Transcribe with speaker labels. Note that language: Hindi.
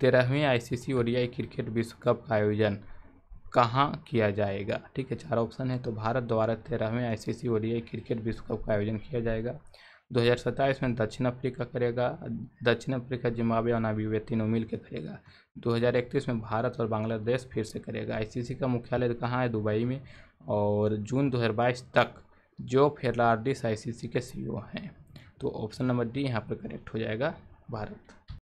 Speaker 1: तेरहवीं आईसीसी ओडीआई क्रिकेट विश्व कप का आयोजन कहाँ किया जाएगा ठीक है चार ऑप्शन है तो भारत द्वारा तेरहवें आईसीसी ओडीआई क्रिकेट विश्व कप का आयोजन किया जाएगा 2027 में दक्षिण अफ्रीका करेगा दक्षिण अफ्रीका जिम्बाब्वे और नामीबिया तीनों मिल के करेगा 2031 में भारत और बांग्लादेश फिर से करेगा आईसीसी का मुख्यालय कहाँ है दुबई में और जून 2022 तक जो सी आईसीसी के सीईओ हैं तो ऑप्शन नंबर डी यहाँ पर करेक्ट हो जाएगा भारत